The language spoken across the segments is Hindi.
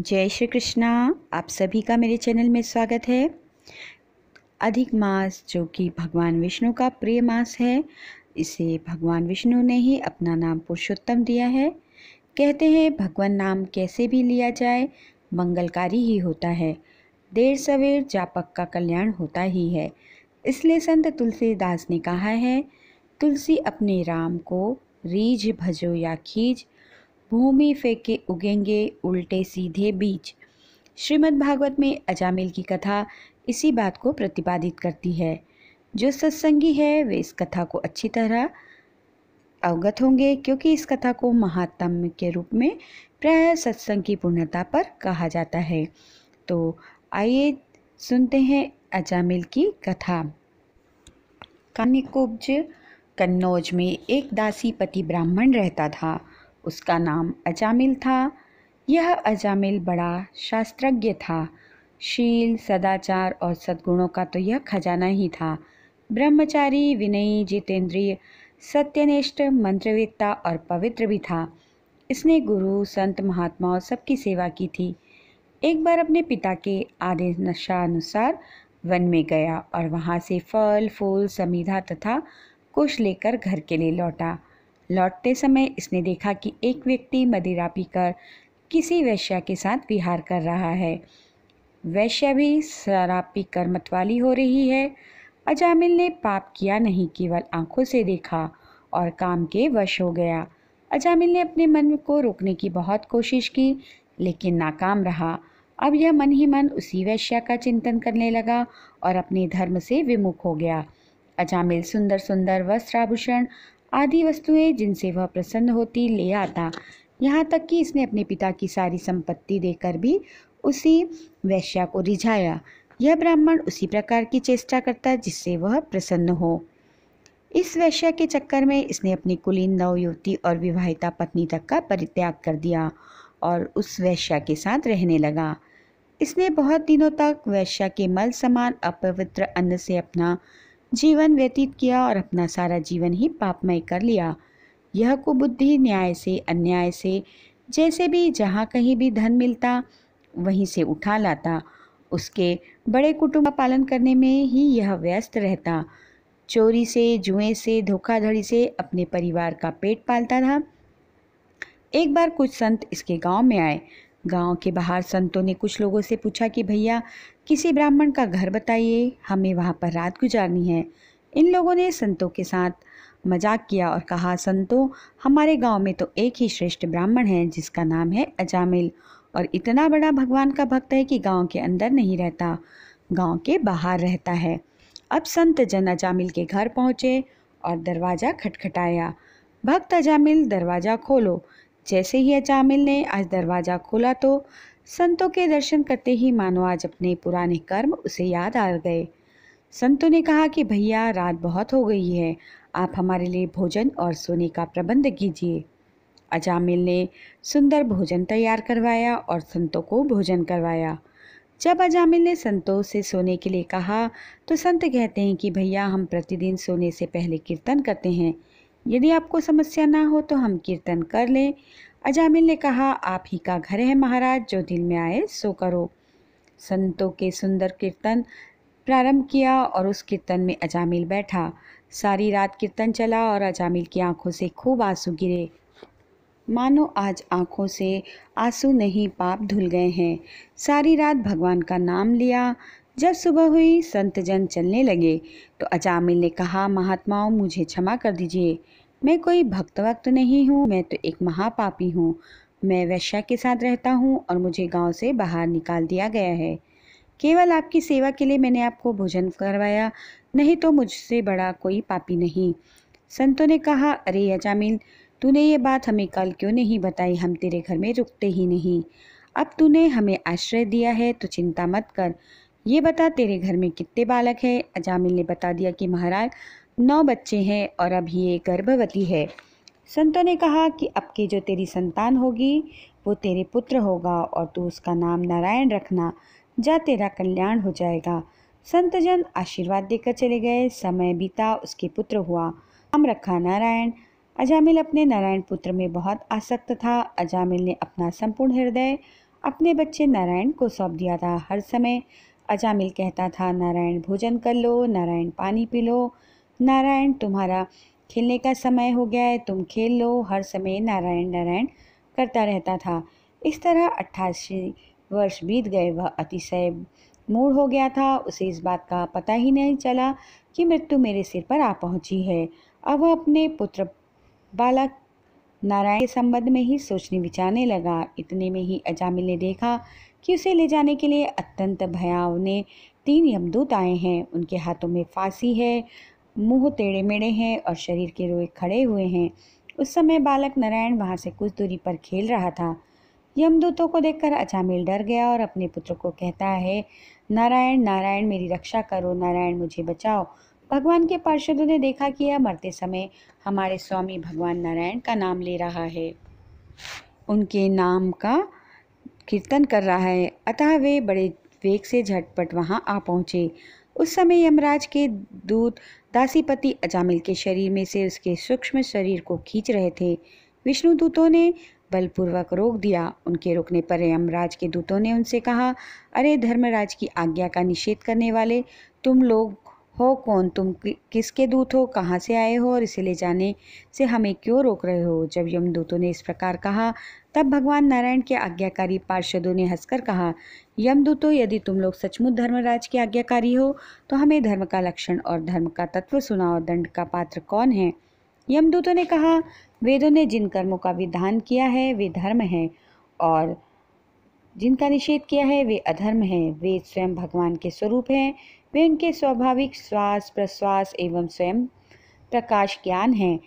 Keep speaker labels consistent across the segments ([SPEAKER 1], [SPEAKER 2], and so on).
[SPEAKER 1] जय श्री कृष्णा आप सभी का मेरे चैनल में स्वागत है अधिक मास जो कि भगवान विष्णु का प्रिय मास है इसे भगवान विष्णु ने ही अपना नाम पुरुषोत्तम दिया है कहते हैं भगवान नाम कैसे भी लिया जाए मंगलकारी ही होता है देर सवेर जापक का कल्याण होता ही है इसलिए संत तुलसीदास ने कहा है तुलसी अपने राम को रीझ भजो या खीज भूमि फेंके उगेंगे उल्टे सीधे बीज श्रीमद् भागवत में अजामिल की कथा इसी बात को प्रतिपादित करती है जो सत्संगी है वे इस कथा को अच्छी तरह अवगत होंगे क्योंकि इस कथा को महात्म्य के रूप में प्राय सत्संग की पूर्णता पर कहा जाता है तो आइए सुनते हैं अजामिल की कथा कानिकुब्ज कन्नौज में एक दासी पति ब्राह्मण रहता था उसका नाम अजामिल था यह अजामिल बड़ा शास्त्रज्ञ था शील सदाचार और सद्गुणों का तो यह खजाना ही था ब्रह्मचारी विनयी जितेंद्रिय सत्यनिष्ठ मंत्रविद्ता और पवित्र भी था इसने गुरु संत महात्मा और सबकी सेवा की थी एक बार अपने पिता के आदेशानुसार वन में गया और वहाँ से फल फूल समीधा तथा कुश लेकर घर के लिए लौटा लौटते समय इसने देखा कि एक व्यक्ति मदिरा पीकर किसी वैश्या के साथ विहार कर रहा है वैश्या भी शराब पीकर मतवाली हो रही है अजामिल ने पाप किया नहीं केवल आंखों से देखा और काम के वश हो गया अजामिल ने अपने मन को रोकने की बहुत कोशिश की लेकिन नाकाम रहा अब यह मन ही मन उसी वैश्या का चिंतन करने लगा और अपने धर्म से विमुख हो गया अजामिल सुंदर सुंदर वस्त्राभूषण आदि वस्तुएं जिनसे वह प्रसन्न होती ले आता यहाँ तक कि इसने अपने पिता की सारी संपत्ति देकर भी उसी वैश्या को रिझाया यह ब्राह्मण उसी प्रकार की चेष्टा करता जिससे वह प्रसन्न हो इस वैश्या के चक्कर में इसने अपनी कुलीन नवयुवती और विवाहिता पत्नी तक का परित्याग कर दिया और उस वैश्या के साथ रहने लगा इसने बहुत दिनों तक वैश्या के मल समान अपवित्र अन्न से अपना जीवन व्यतीत किया और अपना सारा जीवन ही पापमय कर लिया यह कुबुद्धि न्याय से अन्याय से जैसे भी जहाँ कहीं भी धन मिलता वहीं से उठा लाता उसके बड़े कुटुंब का पालन करने में ही यह व्यस्त रहता चोरी से जुए से धोखाधड़ी से अपने परिवार का पेट पालता था एक बार कुछ संत इसके गांव में आए गांव के बाहर संतों ने कुछ लोगों से पूछा कि भैया किसी ब्राह्मण का घर बताइए हमें वहाँ पर रात गुजारनी है इन लोगों ने संतों के साथ मजाक किया और कहा संतों हमारे गांव में तो एक ही श्रेष्ठ ब्राह्मण है जिसका नाम है अजामिल और इतना बड़ा भगवान का भक्त है कि गांव के अंदर नहीं रहता गांव के बाहर रहता है अब संत जन अजामिल के घर पहुंचे और दरवाज़ा खटखटाया भक्त अजामिल दरवाज़ा खोलो जैसे ही अजामिल ने आज दरवाज़ा खोला तो संतों के दर्शन करते ही मानो आज अपने पुराने कर्म उसे याद आ गए संतों ने कहा कि भैया रात बहुत हो गई है आप हमारे लिए भोजन और सोने का प्रबंध कीजिए अजामिल ने सुंदर भोजन तैयार करवाया और संतों को भोजन करवाया जब अजामिल ने संतों से सोने के लिए कहा तो संत कहते हैं कि भैया हम प्रतिदिन सोने से पहले कीर्तन करते हैं यदि आपको समस्या ना हो तो हम कीर्तन कर लें अजामिल ने कहा आप ही का घर है महाराज जो दिल में आए सो करो संतों के सुंदर कीर्तन प्रारंभ किया और उस कीर्तन में अजामिल बैठा सारी रात कीर्तन चला और अजामिल की आंखों से खूब आंसू गिरे मानो आज आंखों से आंसू नहीं पाप धुल गए हैं सारी रात भगवान का नाम लिया जब सुबह हुई संत जन चलने लगे तो अजामिल ने कहा महात्माओं मुझे क्षमा कर दीजिए मैं कोई भक्त वक्त नहीं हूँ मैं तो एक महापापी हूँ मैं वैश्या के साथ रहता हूँ और मुझे गांव से बाहर निकाल दिया गया है केवल आपकी सेवा के लिए मैंने आपको भोजन करवाया नहीं तो मुझसे बड़ा कोई पापी नहीं संतों ने कहा अरे यजामिल तूने ये बात हमें कल क्यों नहीं बताई हम तेरे घर में रुकते ही नहीं अब तूने हमें आश्रय दिया है तो चिंता मत कर ये बता तेरे घर में कितने बालक है अजामिल ने बता दिया कि महाराज नौ बच्चे हैं और अब ये गर्भवती है संतों ने कहा कि अब की जो तेरी संतान होगी वो तेरे पुत्र होगा और तू उसका नाम नारायण रखना जा तेरा कल्याण हो जाएगा संतजन आशीर्वाद देकर चले गए समय बीता उसके पुत्र हुआ नाम रखा नारायण अजामिल अपने नारायण पुत्र में बहुत आसक्त था अजामिल ने अपना संपूर्ण हृदय अपने बच्चे नारायण को सौंप दिया था हर समय अजामिल कहता था नारायण भोजन कर लो नारायण पानी पी लो नारायण तुम्हारा खेलने का समय हो गया है तुम खेल लो हर समय नारायण नारायण करता रहता था इस तरह अट्ठासी वर्ष बीत गए वह अतिशय मूड हो गया था उसे इस बात का पता ही नहीं चला कि मृत्यु मेरे सिर पर आ पहुंची है अब वह अपने पुत्र बालक नारायण के संबंध में ही सोचने विचारने लगा इतने में ही अजामिल ने देखा कि उसे ले जाने के लिए अत्यंत भयावने तीन यमदूत आए हैं उनके हाथों में फांसी है मुंह टेढ़े मेढ़े हैं और शरीर के रोए खड़े हुए हैं उस समय बालक नारायण वहाँ से कुछ दूरी पर खेल रहा था यमदूतों को देखकर अचामिल डर गया और अपने पुत्र को कहता है नारायण नारायण मेरी रक्षा करो नारायण मुझे बचाओ भगवान के पार्षदों ने देखा कि यह मरते समय हमारे स्वामी भगवान नारायण का नाम ले रहा है उनके नाम का कीर्तन कर रहा है अतः वे बड़े वेग से झटपट वहाँ आ पहुँचे उस समय यमराज के दूत दासीपति अजामिल के शरीर में से उसके सूक्ष्म शरीर को खींच रहे थे विष्णु दूतों ने बलपूर्वक रोक दिया उनके रुकने पर यमराज के दूतों ने उनसे कहा अरे धर्मराज की आज्ञा का निषेध करने वाले तुम लोग हो कौन तुम किसके दूत हो कहाँ से आए हो और इसे ले जाने से हमें क्यों रोक रहे हो जब यमदूतों ने इस प्रकार कहा तब भगवान नारायण के आज्ञाकारी पार्षदों ने हंसकर कहा यमदूतों यदि तुम लोग सचमुच धर्मराज के आज्ञाकारी हो तो हमें धर्म का लक्षण और धर्म का तत्व सुनाओ दंड का पात्र कौन है यमदूतों ने कहा वेदों ने जिन कर्मों का विधान किया है वे धर्म हैं और जिनका निषेध किया है वे अधर्म हैं वे स्वयं भगवान के स्वरूप हैं वे उनके स्वाभाविक श्वास प्रश्वास एवं स्वयं प्रकाश ज्ञान हैं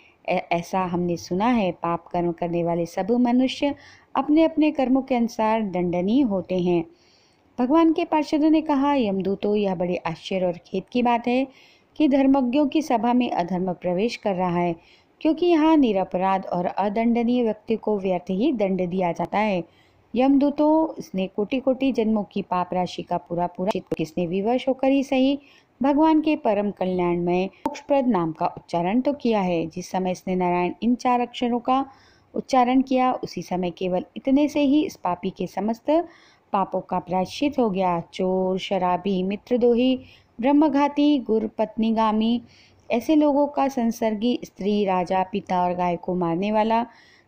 [SPEAKER 1] ऐसा हमने सुना है पाप कर्म करने वाले सब मनुष्य अपने अपने कर्मों के अनुसार दंडनीय होते हैं भगवान के पार्षदों ने कहा यमदूतो यह बड़े आश्चर्य और खेत की बात है कि धर्मज्ञों की सभा में अधर्म प्रवेश कर रहा है क्योंकि यहाँ निरपराध और अदंडनीय व्यक्ति को व्यर्थ ही दंड दिया जाता है यमदूतों इसने कोटि कोटि जन्मों की पाप राशि का पूरा पूरा किसने विवश होकर ही सही भगवान के परम कल्याण में मोक्षप्रद नाम का उच्चारण तो किया है जिस समय इसने नारायण इन चार अक्षरों का उच्चारण किया उसी समय केवल इतने से ही इस पापी के समस्त पापों का प्रायश्चित हो गया चोर शराबी मित्रदोही ब्रह्मघाती गुर पत्नीगामी ऐसे लोगों का संसर्गी स्त्री राजा पिता और गाय को मारने वाला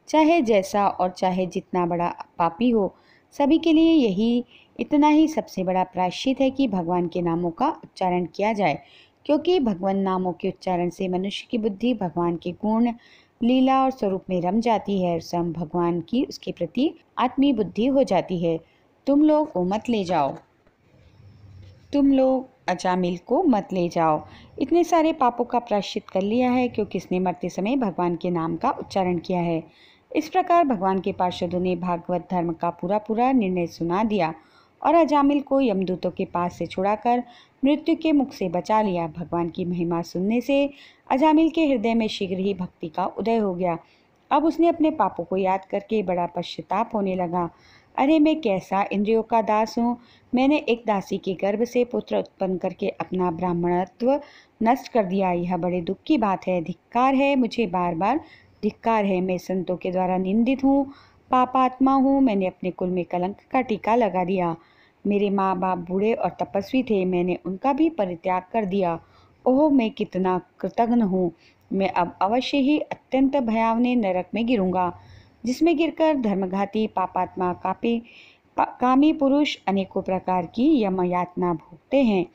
[SPEAKER 1] चाहे जैसा और चाहे जितना बड़ा पापी हो सभी के लिए यही इतना ही सबसे बड़ा प्रायश्चित है कि भगवान के नामों का उच्चारण किया जाए क्योंकि भगवान नामों के उच्चारण से मनुष्य की बुद्धि भगवान के गुण लीला और स्वरूप में रम जाती है और स्वयं भगवान की उसके प्रति आत्मीय बुद्धि हो जाती है तुम लोग को मत ले जाओ तुम लोग अजामिल को मत ले जाओ इतने सारे पापों का प्राश्चित कर लिया है क्योंकि इसने मरते समय भगवान के नाम का उच्चारण किया है इस प्रकार भगवान के पार्षदों ने भागवत धर्म का पूरा पूरा निर्णय सुना दिया और अजामिल को यमदूतों के पास से छुड़ाकर मृत्यु के मुख से बचा लिया भगवान की महिमा सुनने से अजामिल के हृदय में शीघ्र ही भक्ति का उदय हो गया अब उसने अपने पापों को याद करके बड़ा पश्चाताप होने लगा अरे मैं कैसा इंद्रियों का दास हूँ मैंने एक दासी के गर्भ से पुत्र उत्पन्न करके अपना ब्राह्मणत्व नष्ट कर दिया यह बड़े दुख की बात है धिक्कार है मुझे बार बार धिक्कार है मैं संतों के द्वारा निंदित हूँ पापात्मा हूँ मैंने अपने कुल में कलंक का टीका लगा दिया मेरे माँ बाप बूढ़े और तपस्वी थे मैंने उनका भी परित्याग कर दिया ओह मैं कितना कृतघ्न हूँ मैं अब अवश्य ही अत्यंत भयावने नरक में गिरूंगा जिसमें गिरकर धर्मघाती पापात्मा कापी पा, कामी पुरुष अनेकों प्रकार की यम यातना भोगते हैं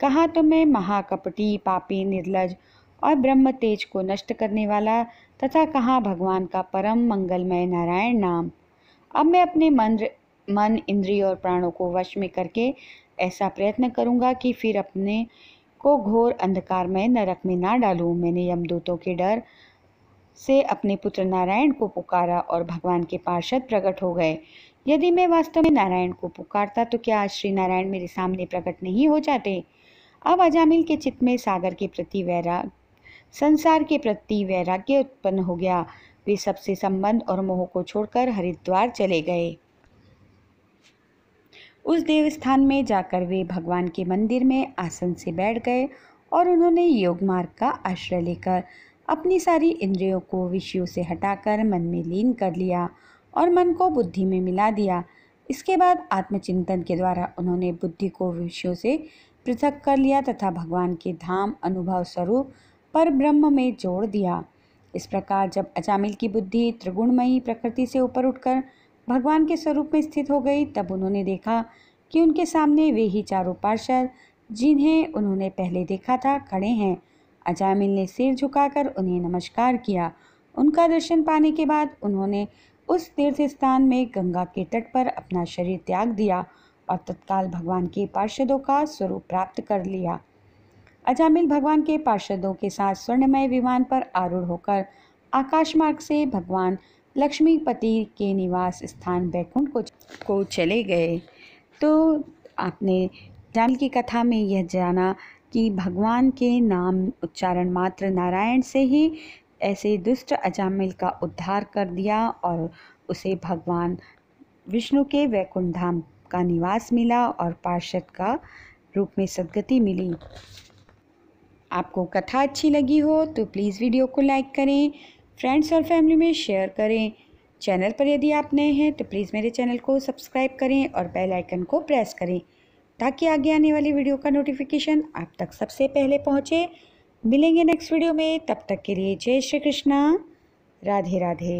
[SPEAKER 1] कहाँ तो मैं महाकपटी पापी निर्लज और ब्रह्म तेज को नष्ट करने वाला तथा कहाँ भगवान का परम मंगलमय नारायण नाम अब मैं अपने मन मन इंद्रिय और प्राणों को वश में करके ऐसा प्रयत्न करूँगा कि फिर अपने को घोर अंधकार में नरक में ना डालूँ मैंने यमदूतों के डर से अपने पुत्र नारायण को पुकारा और भगवान के पार्षद प्रकट हो गए यदि मैं वास्तव में नारायण को पुकारता तो क्या आज श्री नारायण मेरे सामने प्रकट नहीं हो जाते अब अजामिल के चित्त में सागर के प्रति वैराग संसार के प्रति वैराग्य उत्पन्न हो गया वे सबसे संबंध और मोह को छोड़कर हरिद्वार चले गए उस देवस्थान में जाकर वे भगवान के मंदिर में आसन से बैठ गए और उन्होंने योग मार्ग का आश्रय लेकर अपनी सारी इंद्रियों को विषयों से हटाकर मन में लीन कर लिया और मन को बुद्धि में मिला दिया इसके बाद आत्मचिंतन के द्वारा उन्होंने बुद्धि को विषयों से पृथक कर लिया तथा भगवान के धाम अनुभव स्वरूप पर ब्रह्म में जोड़ दिया इस प्रकार जब अजामिल की बुद्धि त्रिगुणमयी प्रकृति से ऊपर उठकर भगवान के स्वरूप में स्थित हो गई तब उन्होंने देखा कि उनके सामने वे ही चारों पार्षद जिन्हें उन्होंने पहले देखा था खड़े हैं अजामिल ने सिर झुकाकर उन्हें नमस्कार किया उनका दर्शन पाने के बाद उन्होंने उस तीर्थ स्थान में गंगा के तट पर अपना शरीर त्याग दिया और तत्काल भगवान के पार्षदों का स्वरूप प्राप्त कर लिया अजामिल भगवान के पार्षदों के साथ स्वर्णमय विमान पर आरूढ़ होकर आकाश मार्ग से भगवान लक्ष्मीपति के निवास स्थान बैकुंठ को को चले गए तो आपने जाल की कथा में यह जाना कि भगवान के नाम उच्चारण मात्र नारायण से ही ऐसे दुष्ट अजामिल का उद्धार कर दिया और उसे भगवान विष्णु के वैकुंठ धाम का निवास मिला और पार्षद का रूप में सदगति मिली आपको कथा अच्छी लगी हो तो प्लीज़ वीडियो को लाइक करें फ्रेंड्स और फैमिली में शेयर करें चैनल पर यदि आप नए हैं तो प्लीज़ मेरे चैनल को सब्सक्राइब करें और बेल आइकन को प्रेस करें ताकि आगे आने वाली वीडियो का नोटिफिकेशन आप तक सबसे पहले पहुँचे मिलेंगे नेक्स्ट वीडियो में तब तक के लिए जय श्री कृष्णा राधे राधे